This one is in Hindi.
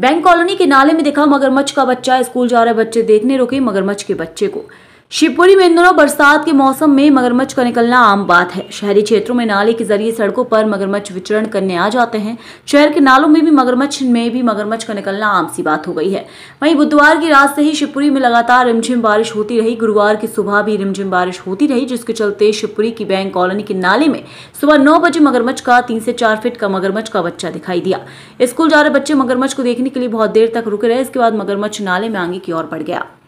बैंक कॉलोनी के नाले में दिखा मगरमच्छ का बच्चा स्कूल जा रहे बच्चे देखने रुके मगरमच्छ के बच्चे को शिवपुरी में इन दिनों बरसात के मौसम में मगरमच्छ का निकलना आम बात है शहरी क्षेत्रों में नाले के जरिए सड़कों पर मगरमच्छ विचरण करने आ जाते हैं शहर के नालों में भी मगरमच्छ में भी मगरमच्छ का निकलना आम सी बात हो गई है वहीं बुधवार की रात से ही शिवपुरी में लगातार रिमझिम बारिश होती रही गुरुवार की सुबह भी रिमझिम बारिश होती रही जिसके चलते शिवपुरी की बैंक कॉलोनी के नाले में सुबह नौ बजे मगरमच्छ का तीन से चार फीट का मगरमच्छ का बच्चा दिखाई दिया स्कूल जा रहे बच्चे मगरमच्छ को देखने के लिए बहुत देर तक रुके रहे इसके बाद मगरमच्छ नाले में आगे की ओर बढ़ गया